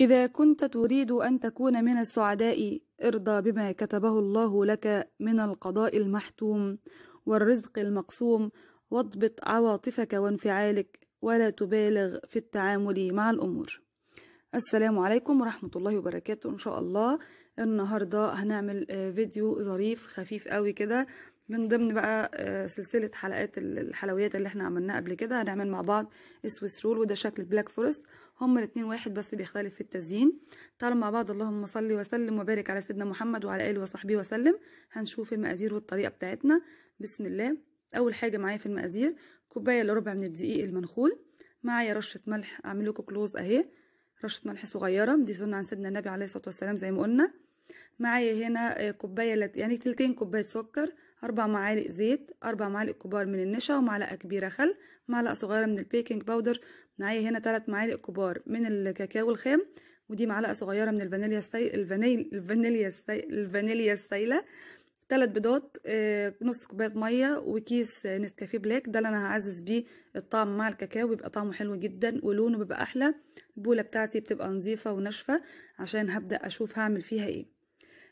إذا كنت تريد أن تكون من السعداء ارضى بما كتبه الله لك من القضاء المحتوم والرزق المقسوم واضبط عواطفك وانفعالك ولا تبالغ في التعامل مع الأمور السلام عليكم ورحمة الله وبركاته إن شاء الله النهاردة هنعمل آه، فيديو ظريف خفيف قوي كده من ضمن بقى آه، سلسلة حلقات الحلويات اللي احنا عملناها قبل كده هنعمل مع بعض السويس رول وده شكل بلاك فورست هما الاتنين واحد بس بيختلف في التزيين طالما مع بعض اللهم صل وسلم وبارك على سيدنا محمد وعلى اله وصحبه وسلم هنشوف المقادير والطريقه بتاعتنا بسم الله اول حاجه معايا في المقادير كوبايه الا ربع من الدقيق المنخول معايا رشه ملح اعمل لكم كلوز اهي رشه ملح صغيره دي سنه عن سيدنا النبي عليه الصلاه والسلام زي ما قلنا معايا هنا آه، كوبايه يعني تلتين كوبايه سكر أربع معالق زيت أربع معالق كبار من النشا ومعلقة كبيرة خل معلقة صغيرة من البيكنج باودر معايا هنا تلات معالق كبار من الكاكاو الخام ودي معلقة صغيرة من الفانيليا السي... الفانيل... الفانيليا السي... الفانيليا السايلة تلات بيضات آه، نص كوباية مية وكيس نسكافيه بلاك ده اللي أنا هعزز بيه الطعم مع الكاكاو بيبقى طعمه حلو جدا ولونه بيبقى أحلى البولة بتاعتي بتبقى نظيفة وناشفة عشان هبدأ أشوف هعمل فيها إيه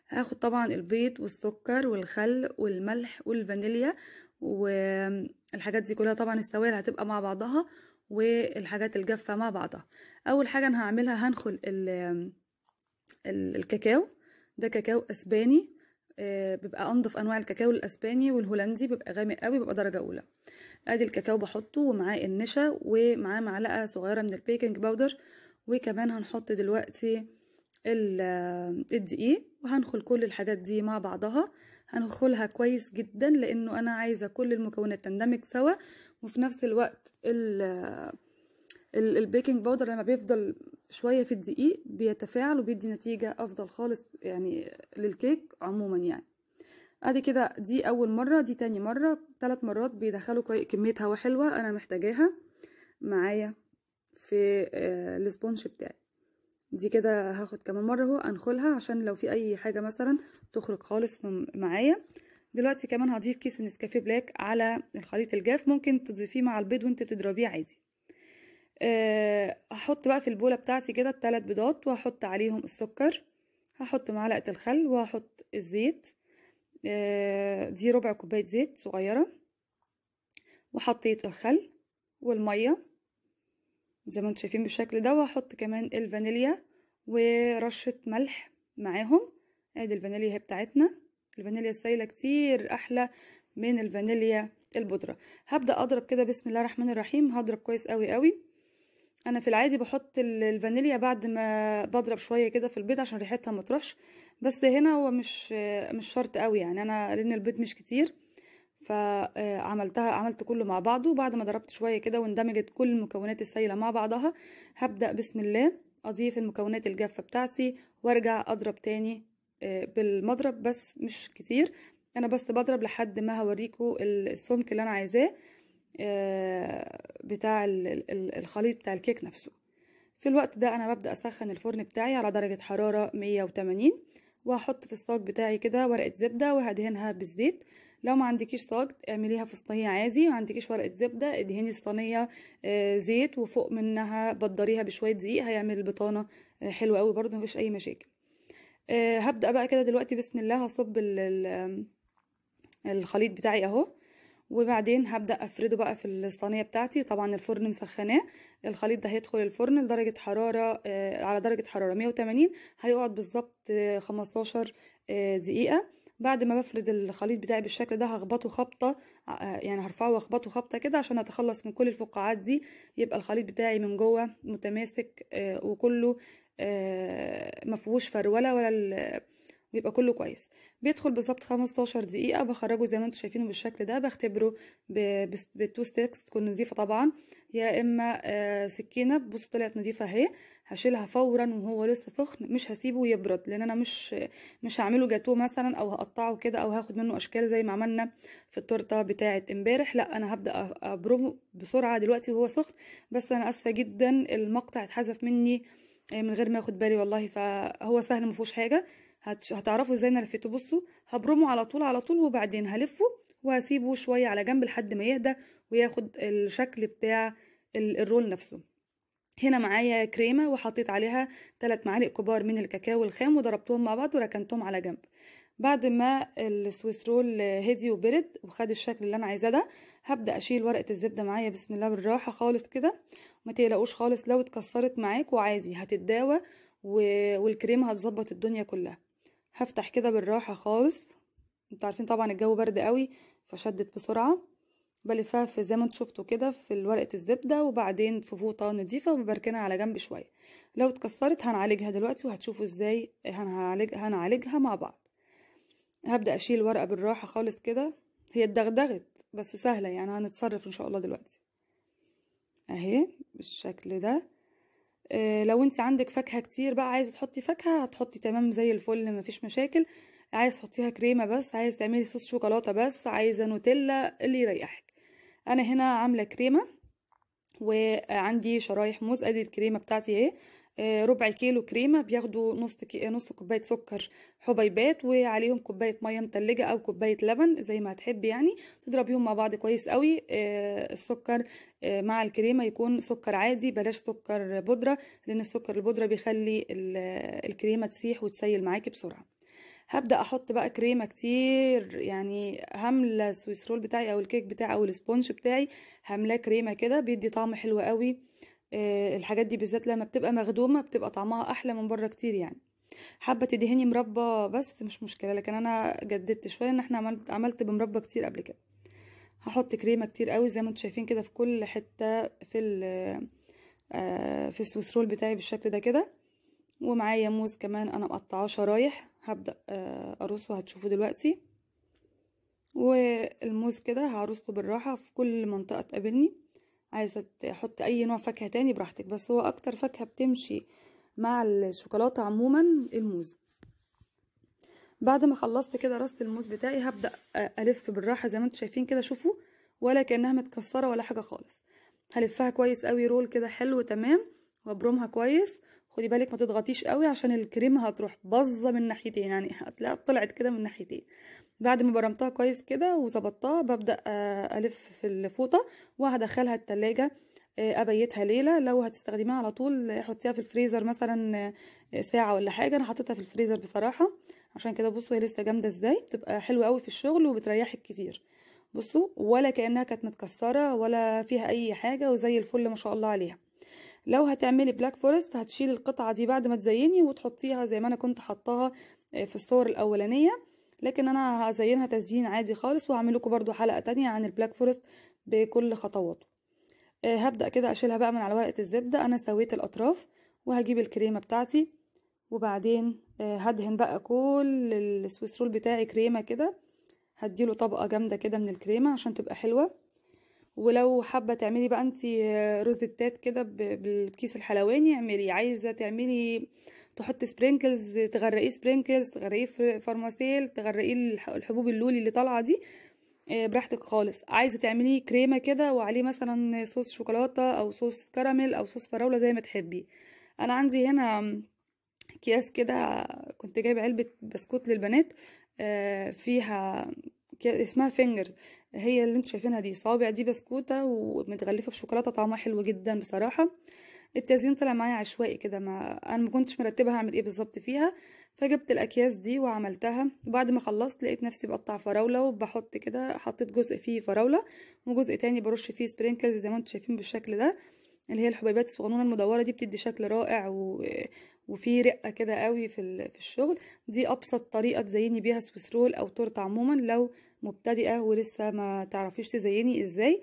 هاخد طبعا البيض والسكر والخل والملح والفانيليا والحاجات دي كلها طبعا السوائل هتبقى مع بعضها والحاجات الجافه مع بعضها اول حاجه انا هعملها هنخل الكاكاو ده كاكاو اسباني آه، بيبقى انضف انواع الكاكاو الاسباني والهولندي بيبقى غامق قوي بيبقى درجه اولى ادي الكاكاو بحطه ومعاه النشا ومعاه معلقه صغيره من البيكنج باودر وكمان هنحط دلوقتي الدقيق وهنخل كل الحاجات دي مع بعضها هنخلها كويس جدا لانه انا عايزه كل المكونات تندمج سوا وفي نفس الوقت البيكنج بودر لما بيفضل شويه في الدقيق بيتفاعل وبيدي نتيجه افضل خالص يعني للكيك عموما يعني ادي كده دي اول مره دي تاني مره ثلاث مرات بيدخلوا كميه هوا حلوه انا محتاجاها معايا في آه، الاسبونش بتاعي دي كده هاخد كمان مره اهو انخلها عشان لو في اي حاجه مثلا تخرج خالص معايا دلوقتي كمان هضيف كيس نسكافيه بلاك على الخليط الجاف ممكن تضيفيه مع البيض وانت بتضربيه عادي آه، هحط بقى في البوله بتاعتي كده الثلاث بيضات وهحط عليهم السكر هحط معلقه الخل وهحط الزيت آه، دي ربع كوبايه زيت صغيره وحطيت الخل والميه زي ما انتم شايفين بالشكل ده وهحط كمان الفانيليا ورشه ملح معاهم ادي الفانيليا هي بتاعتنا الفانيليا السايله كتير احلى من الفانيليا البودره هبدا اضرب كده بسم الله الرحمن الرحيم هضرب كويس قوي قوي انا في العادي بحط الفانيليا بعد ما بضرب شويه كده في البيض عشان ريحتها ما تروحش بس هنا هو مش مش شرط قوي يعني انا لان البيض مش كتير فعملتها عملت كله مع بعضه وبعد ما ضربت شويه كده واندمجت كل المكونات السائله مع بعضها هبدا بسم الله اضيف المكونات الجافه بتاعتي وارجع اضرب تاني آه، بالمضرب بس مش كتير انا بس بضرب لحد ما هوريكم السمك اللي انا عايزاه آه، بتاع الخليط بتاع الكيك نفسه في الوقت ده انا ببدا اسخن الفرن بتاعي على درجه حراره 180 وهحط في الصاج بتاعي كده ورقه زبده وهدهنها بالزيت لو ما عندكيش طاج اعمليها في صينيه عادي ما عندكيش ورقه زبده ادهني الصينيه آه، زيت وفوق منها بدريها بشويه دقيق هيعمل البطانه آه، حلوه قوي برده مفيش اي مشاكل آه، هبدا بقى كده دلوقتي بسم الله هصب الخليط بتاعي اهو وبعدين هبدا افرده بقى في الصينيه بتاعتي طبعا الفرن مسخناه الخليط ده هيدخل الفرن لدرجه حراره على درجه حراره 180 هيقعد بالظبط 15 دقيقه بعد ما بفرد الخليط بتاعي بالشكل ده هخبطه خبطة آه، يعني هرفعه واخبطه خبطة كده عشان اتخلص من كل الفقاعات دي يبقى الخليط بتاعي من جوه متماسك آه، وكله آه، مفيهوش فرولة ولا ويبقى كله كويس بيدخل بالظبط 15 دقيقه بخرجه زي ما انتم شايفينه بالشكل ده بختبره بالتو ستيكس تكون نظيفه طبعا يا اما آه، سكينه بصوا طلعت نظيفه اهي هشيلها فورا وهو لسه سخن مش هسيبه يبرد لان انا مش مش هعمله جاتوه مثلا او هقطعه كده او هاخد منه اشكال زي ما عملنا في التورته بتاعه امبارح لا انا هبدا ابرمه بسرعه دلوقتي وهو سخن بس انا اسفه جدا المقطع اتحذف مني آه، من غير ما اخد بالي والله فهو سهل ما فيهوش حاجه هتعرفوا ازاي انا لفيته بصوا هبرمه على طول على طول وبعدين هلفه وهسيبه شويه على جنب لحد ما يهدى وياخد الشكل بتاع الرول نفسه هنا معايا كريمة وحطيت عليها ثلاث معالق كبار من الكاكاو الخام وضربتهم مع بعض وركنتهم على جنب بعد ما السويس رول هدي وبرد وخد الشكل اللي انا عايزاه ده هبدا اشيل ورقه الزبده معايا بسم الله بالراحه خالص كده ما تقلقوش خالص لو اتكسرت معاك وعادي هتتداوى والكريمه هتظبط الدنيا كلها هفتح كده بالراحه خالص انتوا عارفين طبعا الجو برد قوي فشدت بسرعه بلفها في زي ما انتوا شفتوا كده في ورقه الزبده وبعدين في فوطه نضيفه وبركنها على جنب شويه لو اتكسرت هنعالجها دلوقتي وهتشوفوا ازاي هنعالج هنعالجها مع بعض هبدا اشيل الورقه بالراحه خالص كده هي اتدغدغت بس سهله يعني هنتصرف ان شاء الله دلوقتي اهي بالشكل ده اه لو انت عندك فاكهه كتير بقى عايزه تحطي فاكهه هتحطي تمام زي الفل مفيش مشاكل عايز تحطيها كريمه بس عايز تعملي صوص شوكولاته بس عايزه نوتيلا اللي يريحك انا هنا عامله كريمه وعندي شرايح موز ادي الكريمه بتاعتي إيه؟ اهي ربع كيلو كريمه بياخدوا نص كي... نص كوبايه سكر حبيبات وعليهم كوبايه ميه متلجه او كوبايه لبن زي ما هتحب يعني تضربيهم مع بعض كويس قوي آه، السكر آه، مع الكريمه يكون سكر عادي بلاش سكر بودره لان السكر البودره بيخلي الكريمه تسيح وتسيل معاكي بسرعه هبدا احط بقى كريمه كتير يعني هملى السويس رول بتاعي او الكيك بتاعي او السبونج بتاعي هملاه كريمه كده بيدي طعم حلو قوي أه الحاجات دي بالذات لما بتبقى مخدومه بتبقى طعمها احلى من بره كتير يعني حابه تدهني مربى بس مش مشكله لكن انا جددت شويه ان احنا عملت عملت بمربى كتير قبل كده هحط كريمه كتير قوي زي ما انتم شايفين كده في كل حته في ال آه، في السويس رول بتاعي بالشكل ده كده ومعايا موز كمان انا مقطعاه شرايح هبدأ آه، أرصه هتشوفوا دلوقتي والموز كده هرصه بالراحة في كل منطقة تقابلني عايزة تحط أي نوع فاكهة تاني براحتك بس هو أكتر فاكهة بتمشي مع الشوكولاتة عموما الموز بعد ما خلصت كده رصت الموز بتاعي هبدأ آه، ألف بالراحة زي ما انتم شايفين كده شوفوا ولا كأنها متكسرة ولا حاجة خالص هلفها كويس قوي رول كده حلو تمام وابرمها كويس خدي بالك ما تضغطيش قوي عشان الكريم هتروح باظه من ناحيتين يعني هتلاقيها طلعت كده من ناحيتين بعد ما برمتها كويس كده وظبطتها ببدا آه، الف في الفوطه وهدخلها التلاجة آه، ابيتها ليله لو هتستخدميها على طول حطيها في الفريزر مثلا آه، ساعه ولا حاجه انا حطيتها في الفريزر بصراحه عشان كده بصوا هي لسه جامده ازاي بتبقى حلوه قوي في الشغل وبتريحك كتير بصوا ولا كانها كانت متكسره ولا فيها اي حاجه وزي الفل ما شاء الله عليها لو هتعملي بلاك فورست هتشيلي القطعه دي بعد ما تزيني وتحطيها زي ما انا كنت حطاها آه، في الصور الاولانيه لكن انا هزينها تزيين عادي خالص وهعملكوا برضو برده حلقه تانية عن البلاك فورست بكل خطواته آه، هبدا كده اشيلها بقى من على ورقه الزبده انا سويت الاطراف وهجيب الكريمه بتاعتي وبعدين آه، هدهن بقى كل السويس رول بتاعي كريمه كده هديله طبقه جامده كده من الكريمه عشان تبقى حلوه ولو حابه تعملي بقى انتي روزتات كده بالكيس الحلواني اعملي عايزه تعملي تحطي سبرينكلز تغرقيه سبرينكلز تغرقيه فارماسيل تغرقيه الحبوب اللولي اللي طالعه دي آه، براحتك خالص عايزه تعمليه كريمه كده وعليه مثلا صوص شوكولاته او صوص كراميل او صوص فراوله زي ما تحبي انا عندي هنا اكياس كده كنت جايبه علبه بسكوت للبنات آه، فيها اسمها فينجرز هي اللي انتم شايفينها دي صابع دي بسكوته ومتغلفه بشوكولاته طعمها حلو جدا بصراحه التزيين طلع معايا عشوائي كده ما انا ما كنتش مرتبه هعمل ايه بالظبط فيها فجبت الاكياس دي وعملتها وبعد ما خلصت لقيت نفسي بقطع فراوله وبحط كده حطيت جزء فيه فراوله وجزء تاني برش فيه سبرينكلز زي ما انتم شايفين بالشكل ده اللي هي الحبيبات الصغنونه المدوره دي بتدي شكل رائع و... وفي رقه كده قوي في في الشغل دي ابسط طريقه تزيني بيها سويس رول او تورته عموما لو مبتدئه ولسه ما تعرفيش تزيني ازاي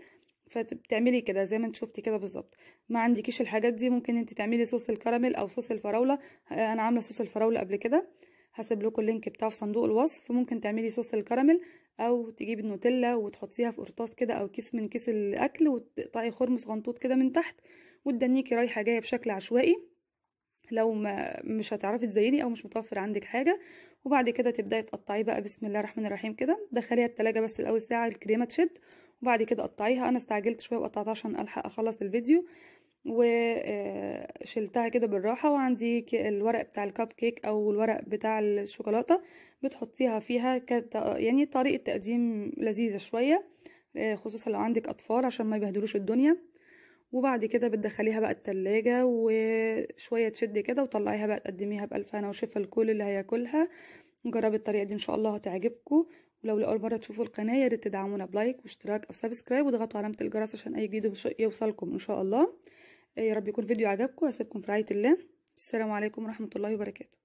فبتعملي كده زي ما انت شفتي كده بالظبط ما عندكيش الحاجات دي ممكن انت تعملي صوص الكراميل او صوص الفراوله انا عامله صوص الفراوله قبل كده هسيب لكم اللينك بتاعه في صندوق الوصف ممكن تعملي صوص الكراميل او تجيبي النوتيلا وتحطيها في قرطاس كده او كيس من كيس الاكل وتقطعي خرم صغنطوط كده من تحت وتدنيكي رايحه جايه بشكل عشوائي لو ما مش هتعرفي تزيني او مش متوفر عندك حاجه وبعد كده تبداي تقطعيه بقى بسم الله الرحمن الرحيم كده دخليها التلاجة بس الاول ساعه الكريمه تشد وبعد كده قطعيها انا استعجلت شويه وقطعتها عشان الحق اخلص الفيديو وشلتها آه، كده بالراحه وعندي الورق بتاع الكب كيك او الورق بتاع الشوكولاته بتحطيها فيها كت... يعني طريقه تقديم لذيذه شويه آه، خصوصا لو عندك اطفال عشان ما يبهدلوش الدنيا وبعد كده بتدخليها بقى التلاجة وشوية تشدي كده وطلعيها بقى تقدميها بألفانة وشفا الكل اللي هياكلها جربي الطريقة دي ان شاء الله هتعجبكم ولو لأول مرة تشوفوا القناة ياريت تدعمونا بلايك واشتراك أو سبسكرايب وضغطوا علامة الجرس عشان أي جديد يوصلكم إن شاء الله إيه، يا رب يكون فيديو عجبكم وأسيبكم في رعاية الله السلام عليكم ورحمة الله وبركاته